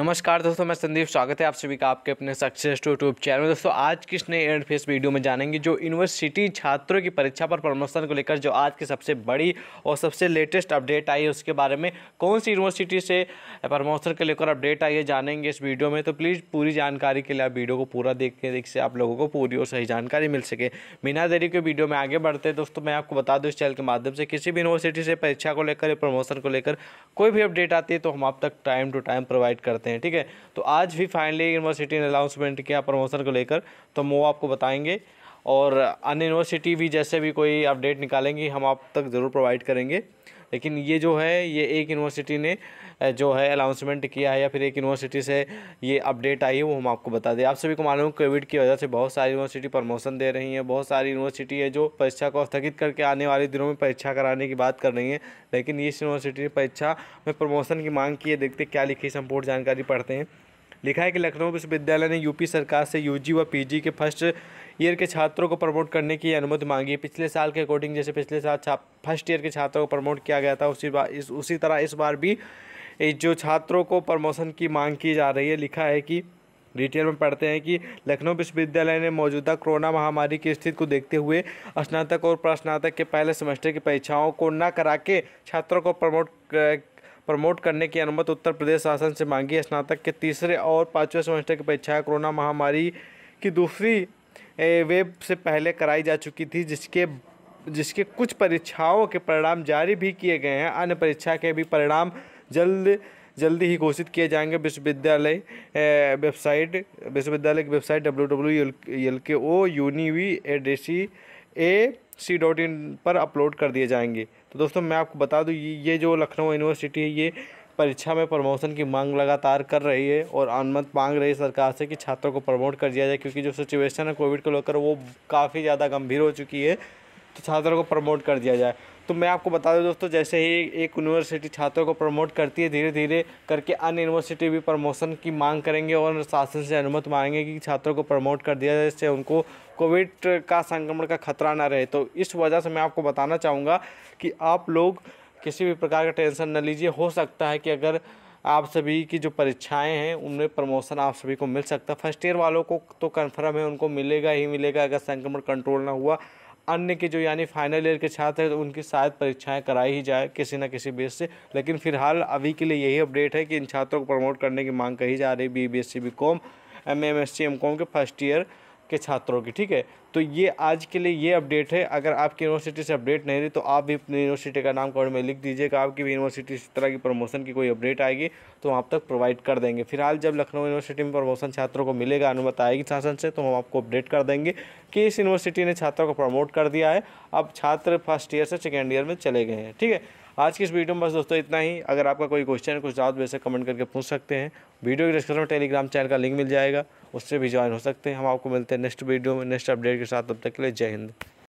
नमस्कार दोस्तों मैं संदीप स्वागत है आप सभी का आपके अपने सक्सेस यूट्यूब चैनल में दोस्तों आज किस नए एंड फेस वीडियो में जानेंगे जो यूनिवर्सिटी छात्रों की परीक्षा पर प्रमोशन को लेकर जो आज की सबसे बड़ी और सबसे लेटेस्ट अपडेट आई है उसके बारे में कौन सी यूनिवर्सिटी से प्रमोशन को लेकर अपडेट आई है जानेंगे इस वीडियो में तो प्लीज़ पूरी जानकारी के लिए आप वीडियो को पूरा देख के देख से आप लोगों को पूरी और सही जानकारी मिल सके बिना देरी के वीडियो में आगे बढ़ते दोस्तों मैं आपको बता दूँ इस चैनल के माध्यम से किसी भी यूनिवर्सिटी से परीक्षा को लेकर प्रमोशन को लेकर कोई भी अपडेट आती है तो हम आप तक टाइम टू टाइम प्रोवाइड करते हैं करते हैं ठीक है तो आज भी फाइनली यूनिवर्सिटी ने अनाउंसमेंट किया प्रमोशन को लेकर तो हम वो आपको बताएंगे और अन्य यूनिवर्सिटी भी जैसे भी कोई अपडेट निकालेंगी हम आप तक ज़रूर प्रोवाइड करेंगे लेकिन ये जो है ये एक यूनिवर्सिटी ने जो है अनाउंसमेंट किया है या फिर एक यूनिवर्सिटी से ये अपडेट आई है वो हम आपको बता दें आप सभी को मालूम कोविड की वजह से बहुत सारी यूनिवर्सिटी प्रमोशन दे रही हैं बहुत सारी यूनिवर्सिटी है जो परीक्षा को स्थगित करके आने वाले दिनों में परीक्षा कराने की बात कर रही है लेकिन इस यूनिवर्सिटी ने परीक्षा में प्रमोशन की मांग की है देखते क्या लिखी संपूर्ण जानकारी पढ़ते हैं लिखा है कि लखनऊ विश्वविद्यालय ने यूपी सरकार से यूजी व पीजी के फर्स्ट ईयर के छात्रों को प्रमोट करने की अनुमति मांगी है पिछले साल के अकॉर्डिंग जैसे पिछले साल फर्स्ट ईयर के छात्रों को प्रमोट किया गया था उसी बार इस उसी तरह इस बार भी जो छात्रों को प्रमोशन की मांग की जा रही है लिखा है कि डिटेल में पढ़ते हैं कि लखनऊ विश्वविद्यालय ने मौजूदा कोरोना महामारी की स्थिति को देखते हुए स्नातक और प्रस्नातक के पहले सेमेस्टर की परीक्षाओं को न करा के छात्रों को प्रमोट प्रमोट करने की अनुमति उत्तर प्रदेश शासन से मांगी स्नातक के तीसरे और पाँचवें सेमेस्टर की परीक्षा कोरोना महामारी की दूसरी वेब से पहले कराई जा चुकी थी जिसके जिसके कुछ परीक्षाओं के परिणाम जारी भी किए गए हैं अन्य परीक्षा के भी परिणाम जल्द जल्दी ही घोषित किए जाएंगे विश्वविद्यालय वेबसाइट विश्वविद्यालय की वेबसाइट डब्ल्यू डब्ल्यू एल के ओ यूनिवी एडेसी ए सी डॉट इन पर अपलोड कर दिए जाएंगे तो दोस्तों मैं आपको बता दूँ ये जो लखनऊ यूनिवर्सिटी है ये परीक्षा में प्रमोशन की मांग लगातार कर रही है और अनुमत मांग रही है सरकार से कि छात्रों को प्रमोट कर दिया जाए क्योंकि जो सिचुएशन है कोविड को लेकर वो काफ़ी ज़्यादा गंभीर हो चुकी है तो छात्रों को प्रमोट कर दिया जाए तो मैं आपको बता दूं दोस्तों जैसे ही एक यूनिवर्सिटी छात्रों को प्रमोट करती है धीरे धीरे करके अन्य यूनिवर्सिटी भी प्रमोशन की मांग करेंगे और शासन से अनुमति मांगेंगे कि छात्रों को प्रमोट कर दिया जाए जिससे उनको कोविड का संक्रमण का खतरा ना रहे तो इस वजह से मैं आपको बताना चाहूँगा कि आप लोग किसी भी प्रकार का टेंशन न लीजिए हो सकता है कि अगर आप सभी की जो परीक्षाएं हैं उनमें प्रमोशन आप सभी को मिल सकता है फर्स्ट ईयर वालों को तो कन्फर्म है उनको मिलेगा ही मिलेगा अगर संक्रमण कंट्रोल ना हुआ अन्य के जो यानी फाइनल ईयर के छात्र हैं तो उनकी शायद परीक्षाएं कराई ही जाए किसी ना किसी बेस से लेकिन फिलहाल अभी के लिए यही अपडेट है कि इन छात्रों को प्रमोट करने की मांग कही जा रही है B B S C B com M M S C M com के फर्स्ट ईयर के छात्रों की ठीक है तो ये आज के लिए ये अपडेट है अगर आपकी यूनिवर्सिटी से अपडेट नहीं रही तो आप भी अपनी यूनिवर्सिटी का नाम कमेंट में लिख दीजिएगा आपकी भी यूनिवर्सिटी इस तरह की प्रमोशन की कोई अपडेट आएगी तो हम आप तक प्रोवाइड कर देंगे फिलहाल जब लखनऊ यूनिवर्सिटी में प्रमोशन छात्रों को मिलेगा अनुमत आएगी शासन से तो हम आपको अपडेट कर देंगे कि इस यूनिवर्सिटी ने छात्रों को प्रमोट कर दिया है अब छात्र फर्स्ट ईयर से सेकेंड ईयर में चले गए हैं ठीक है आज की इस वीडियो में बस दोस्तों इतना ही अगर आपका कोई क्वेश्चन है कुछ डाउट वैसे कमेंट करके पूछ सकते हैं वीडियो के डिस्क्रिप्शन में टेलीग्राम चैनल का लिंक मिल जाएगा उससे भी ज्वाइन हो सकते हैं हम आपको मिलते हैं नेक्स्ट वीडियो में नेक्स्ट अपडेट के साथ तब तक के लिए जय हिंद